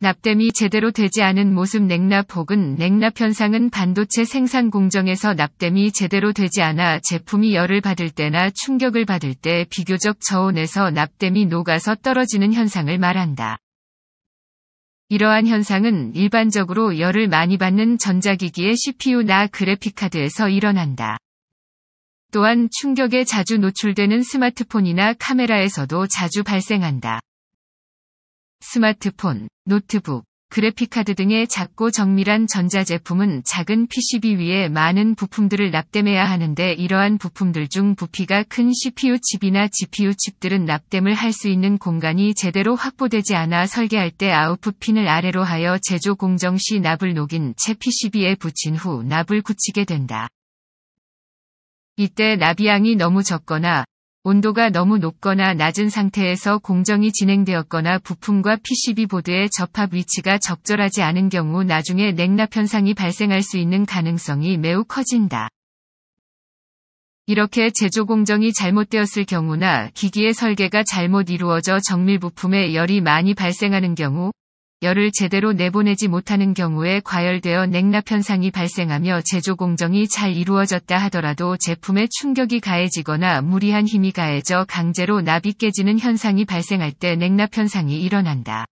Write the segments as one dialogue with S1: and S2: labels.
S1: 납땜이 제대로 되지 않은 모습 냉납 혹은 냉납 현상은 반도체 생산 공정에서 납땜이 제대로 되지 않아 제품이 열을 받을 때나 충격을 받을 때 비교적 저온에서 납땜이 녹아서 떨어지는 현상을 말한다. 이러한 현상은 일반적으로 열을 많이 받는 전자기기의 CPU나 그래픽카드에서 일어난다. 또한 충격에 자주 노출되는 스마트폰이나 카메라에서도 자주 발생한다. 스마트폰, 노트북, 그래픽카드 등의 작고 정밀한 전자제품은 작은 PCB 위에 많은 부품들을 납땜해야 하는데 이러한 부품들 중 부피가 큰 CPU 칩이나 GPU 칩들은 납땜을 할 수 있는 공간이 제대로 확보되지 않아 설계할 때 아웃풋 핀을 아래로 하여 제조 공정 시 납을 녹인 채 PCB에 붙인 후 납을 굳히게 된다. 이때 납이 양이 너무 적거나 온도가 너무 높거나 낮은 상태에서 공정이 진행되었거나 부품과 PCB 보드의 접합 위치가 적절하지 않은 경우 나중에 냉납 현상이 발생할 수 있는 가능성이 매우 커진다. 이렇게 제조 공정이 잘못되었을 경우나 기기의 설계가 잘못 이루어져 정밀 부품에 열이 많이 발생하는 경우 열을 제대로 내보내지 못하는 경우에 과열되어 냉납 현상이 발생하며 제조 공정이 잘 이루어졌다 하더라도 제품에 충격이 가해지거나 무리한 힘이 가해져 강제로 납이 깨지는 현상이 발생할 때 냉납 현상이 일어난다.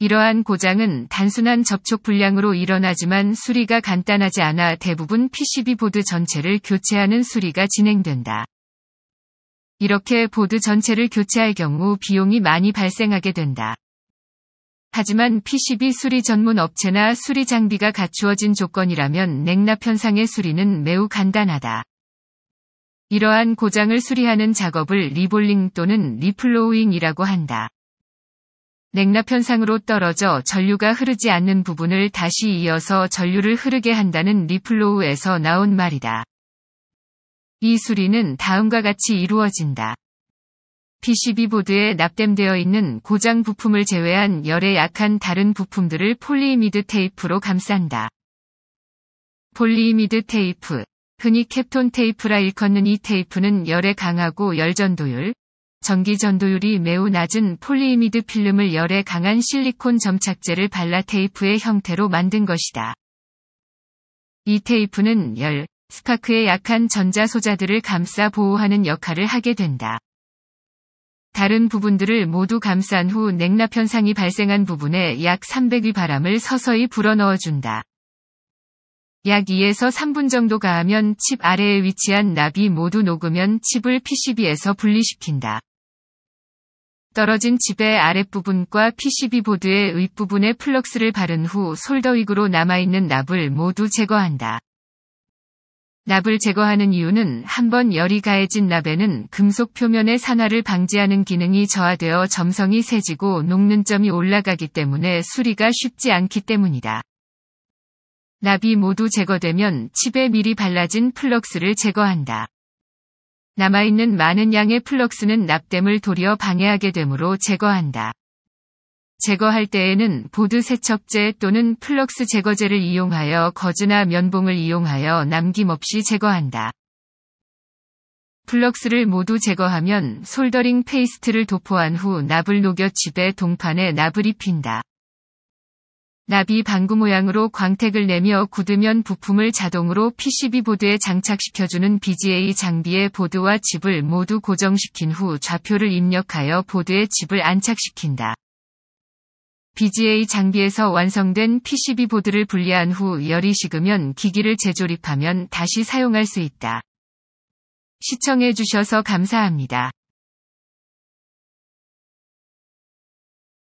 S1: 이러한 고장은 단순한 접촉 불량으로 일어나지만 수리가 간단하지 않아 대부분 PCB 보드 전체를 교체하는 수리가 진행된다. 이렇게 보드 전체를 교체할 경우 비용이 많이 발생하게 된다. 하지만 PCB 수리 전문 업체나 수리 장비가 갖추어진 조건이라면 냉납 현상의 수리는 매우 간단하다. 이러한 고장을 수리하는 작업을 리볼링 또는 리플로잉이라고 한다. 냉납 현상으로 떨어져 전류가 흐르지 않는 부분을 다시 이어서 전류를 흐르게 한다는 리플로우에서 나온 말이다. 이 수리는 다음과 같이 이루어진다. PCB 보드에 납땜되어 있는 고장 부품을 제외한 열에 약한 다른 부품들을 폴리이미드 테이프로 감싼다. 폴리이미드 테이프, 흔히 캡톤 테이프라 일컫는 이 테이프는 열에 강하고 열전도율, 전기전도율이 매우 낮은 폴리이미드 필름을 열에 강한 실리콘 점착제를 발라 테이프의 형태로 만든 것이다. 이 테이프는 열, 스파크에 약한 전자소자들을 감싸 보호하는 역할을 하게 된다. 다른 부분들을 모두 감싼 후 냉납 현상이 발생한 부분에 약 300위 바람을 서서히 불어넣어준다. 약 2에서 3분 정도 가하면 칩 아래에 위치한 납이 모두 녹으면 칩을 PCB에서 분리시킨다. 떨어진 칩의 아랫부분과 PCB 보드의 윗부분에 플럭스를 바른 후 솔더윅으로 남아있는 납을 모두 제거한다. 납을 제거하는 이유는 한번 열이 가해진 납에는 금속 표면의 산화를 방지하는 기능이 저하되어 점성이 세지고 녹는 점이 올라가기 때문에 수리가 쉽지 않기 때문이다. 납이 모두 제거되면 칩에 미리 발라진 플럭스를 제거한다. 남아있는 많은 양의 플럭스는 납땜을 도리어 방해하게 되므로 제거한다. 제거할 때에는 보드 세척제 또는 플럭스 제거제를 이용하여 거즈나 면봉을 이용하여 남김없이 제거한다. 플럭스를 모두 제거하면 솔더링 페이스트를 도포한 후 납을 녹여 집에 동판에 납을 입힌다. 납이 방구 모양으로 광택을 내며 굳으면 부품을 자동으로 PCB 보드에 장착시켜주는 BGA 장비의 보드와 집을 모두 고정시킨 후 좌표를 입력하여 보드에 집을 안착시킨다. BGA 장비에서 완성된 PCB 보드를 분리한 후 열이 식으면 기기를 재조립하면 다시 사용할 수 있다. 시청해주셔서 감사합니다.